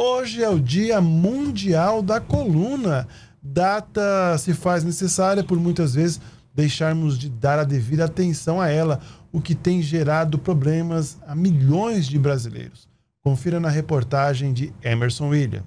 Hoje é o Dia Mundial da Coluna. Data se faz necessária por muitas vezes deixarmos de dar a devida atenção a ela, o que tem gerado problemas a milhões de brasileiros. Confira na reportagem de Emerson William.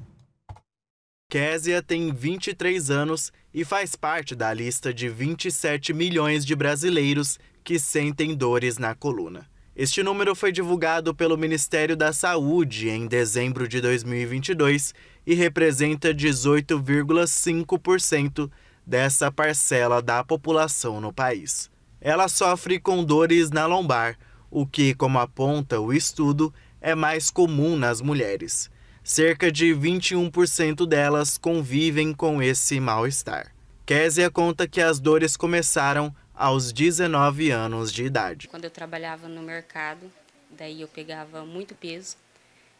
Késia tem 23 anos e faz parte da lista de 27 milhões de brasileiros que sentem dores na coluna. Este número foi divulgado pelo Ministério da Saúde em dezembro de 2022 e representa 18,5% dessa parcela da população no país. Ela sofre com dores na lombar, o que, como aponta o estudo, é mais comum nas mulheres. Cerca de 21% delas convivem com esse mal-estar. Késia conta que as dores começaram aos 19 anos de idade. Quando eu trabalhava no mercado, daí eu pegava muito peso,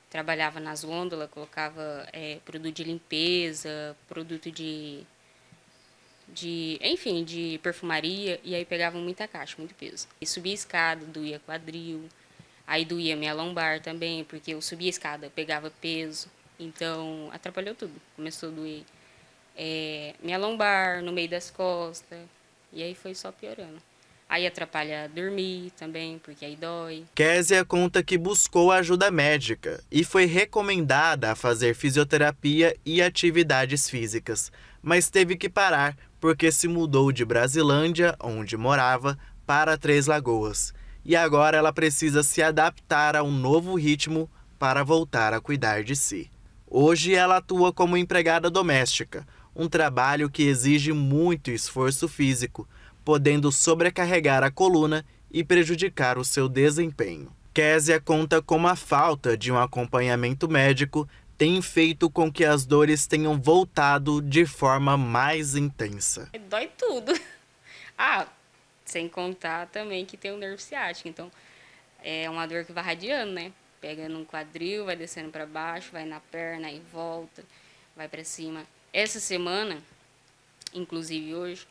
trabalhava nas gôndolas, colocava é, produto de limpeza, produto de, de, enfim, de perfumaria, e aí pegava muita caixa, muito peso. E subia escada, doía quadril, aí doía minha lombar também, porque eu subia escada, pegava peso, então atrapalhou tudo. Começou a doer é, minha lombar, no meio das costas, e aí foi só piorando. Aí atrapalha dormir também, porque aí dói. Késia conta que buscou ajuda médica e foi recomendada a fazer fisioterapia e atividades físicas, mas teve que parar porque se mudou de Brasilândia, onde morava, para Três Lagoas. E agora ela precisa se adaptar a um novo ritmo para voltar a cuidar de si. Hoje ela atua como empregada doméstica um trabalho que exige muito esforço físico, podendo sobrecarregar a coluna e prejudicar o seu desempenho. Késia conta como a falta de um acompanhamento médico tem feito com que as dores tenham voltado de forma mais intensa. É, dói tudo. Ah, sem contar também que tem o nervo ciático, então é uma dor que vai radiando, né? Pega num quadril, vai descendo para baixo, vai na perna e volta, vai para cima. Essa semana, inclusive hoje,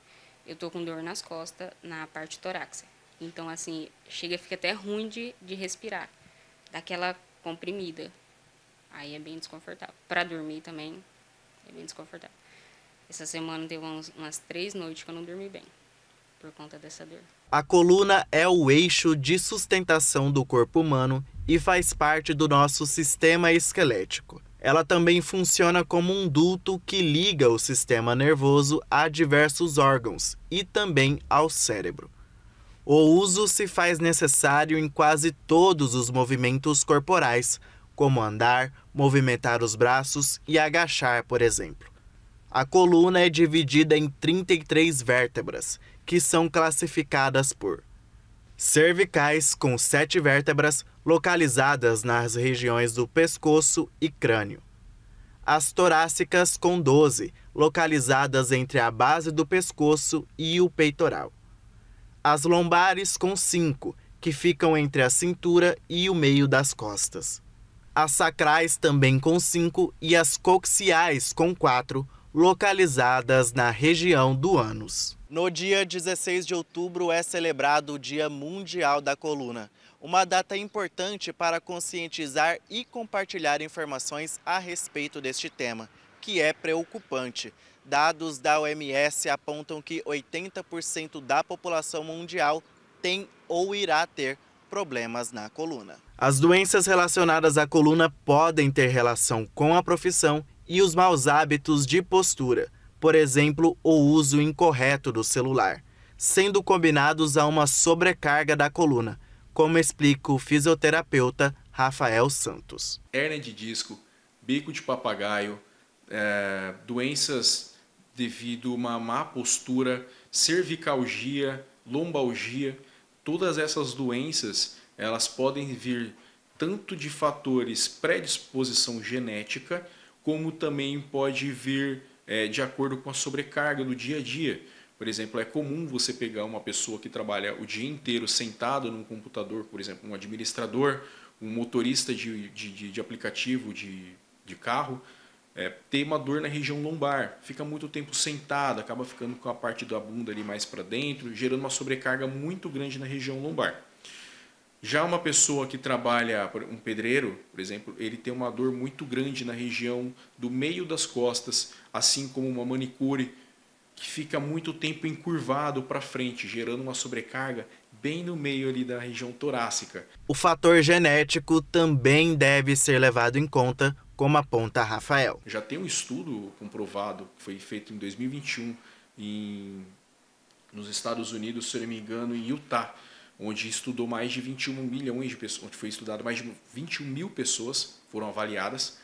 eu tô com dor nas costas, na parte torácica. Então, assim, chega, fica até ruim de, de respirar. Daquela comprimida. Aí é bem desconfortável. Para dormir também é bem desconfortável. Essa semana teve umas, umas três noites que eu não dormi bem por conta dessa dor. A coluna é o eixo de sustentação do corpo humano e faz parte do nosso sistema esquelético. Ela também funciona como um duto que liga o sistema nervoso a diversos órgãos e também ao cérebro. O uso se faz necessário em quase todos os movimentos corporais, como andar, movimentar os braços e agachar, por exemplo. A coluna é dividida em 33 vértebras, que são classificadas por cervicais com sete vértebras localizadas nas regiões do pescoço e crânio. As torácicas com 12, localizadas entre a base do pescoço e o peitoral. As lombares com 5, que ficam entre a cintura e o meio das costas. As sacrais também com 5 e as coxiais com 4, localizadas na região do ânus. No dia 16 de outubro é celebrado o Dia Mundial da Coluna, uma data importante para conscientizar e compartilhar informações a respeito deste tema, que é preocupante. Dados da OMS apontam que 80% da população mundial tem ou irá ter problemas na coluna. As doenças relacionadas à coluna podem ter relação com a profissão e os maus hábitos de postura, por exemplo, o uso incorreto do celular, sendo combinados a uma sobrecarga da coluna, como explica o fisioterapeuta Rafael Santos. Hernia de disco, bico de papagaio, é, doenças devido a uma má postura, cervicalgia, lombalgia, todas essas doenças elas podem vir tanto de fatores predisposição genética como também pode vir é, de acordo com a sobrecarga do dia a dia. Por exemplo, é comum você pegar uma pessoa que trabalha o dia inteiro sentado num computador, por exemplo, um administrador, um motorista de, de, de aplicativo, de, de carro, é, ter uma dor na região lombar, fica muito tempo sentado, acaba ficando com a parte da bunda ali mais para dentro, gerando uma sobrecarga muito grande na região lombar. Já uma pessoa que trabalha, um pedreiro, por exemplo, ele tem uma dor muito grande na região do meio das costas, assim como uma manicure que fica muito tempo encurvado para frente, gerando uma sobrecarga bem no meio ali da região torácica. O fator genético também deve ser levado em conta, como aponta Rafael. Já tem um estudo comprovado, que foi feito em 2021 em, nos Estados Unidos, se eu não me engano, em Utah, onde estudou mais de 21 milhões de pessoas, onde foi estudado mais de 21 mil pessoas, foram avaliadas,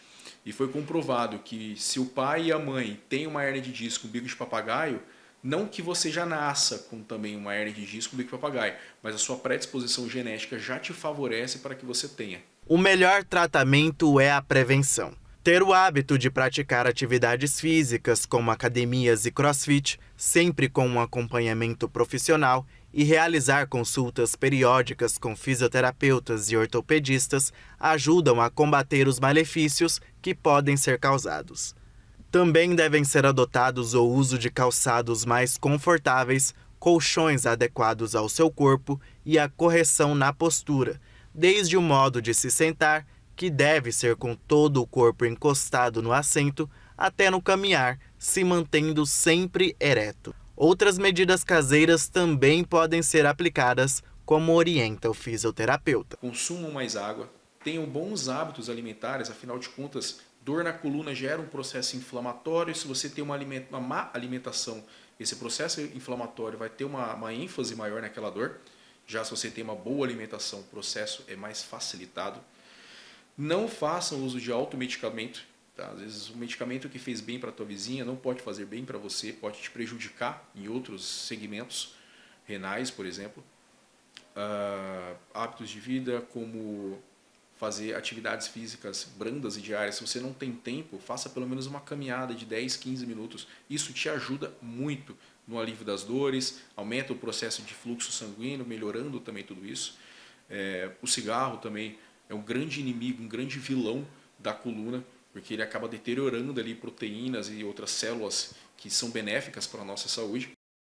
e foi comprovado que se o pai e a mãe têm uma hernia de disco, um bico de papagaio, não que você já nasça com também uma hernia de disco, um bico de papagaio, mas a sua predisposição genética já te favorece para que você tenha. O melhor tratamento é a prevenção. Ter o hábito de praticar atividades físicas, como academias e crossfit, sempre com um acompanhamento profissional, e realizar consultas periódicas com fisioterapeutas e ortopedistas ajudam a combater os malefícios que podem ser causados. Também devem ser adotados o uso de calçados mais confortáveis, colchões adequados ao seu corpo e a correção na postura, desde o modo de se sentar, que deve ser com todo o corpo encostado no assento, até no caminhar, se mantendo sempre ereto. Outras medidas caseiras também podem ser aplicadas, como orienta o fisioterapeuta. Consumam mais água, tenham bons hábitos alimentares, afinal de contas, dor na coluna gera um processo inflamatório. Se você tem uma, aliment uma má alimentação, esse processo inflamatório vai ter uma, uma ênfase maior naquela dor. Já se você tem uma boa alimentação, o processo é mais facilitado. Não façam uso de automedicamento Tá? Às vezes o medicamento que fez bem para tua vizinha não pode fazer bem para você, pode te prejudicar em outros segmentos renais, por exemplo. Uh, hábitos de vida como fazer atividades físicas brandas e diárias. Se você não tem tempo, faça pelo menos uma caminhada de 10, 15 minutos. Isso te ajuda muito no alívio das dores, aumenta o processo de fluxo sanguíneo, melhorando também tudo isso. É, o cigarro também é um grande inimigo, um grande vilão da coluna porque ele acaba deteriorando ali proteínas e outras células que são benéficas para a nossa saúde.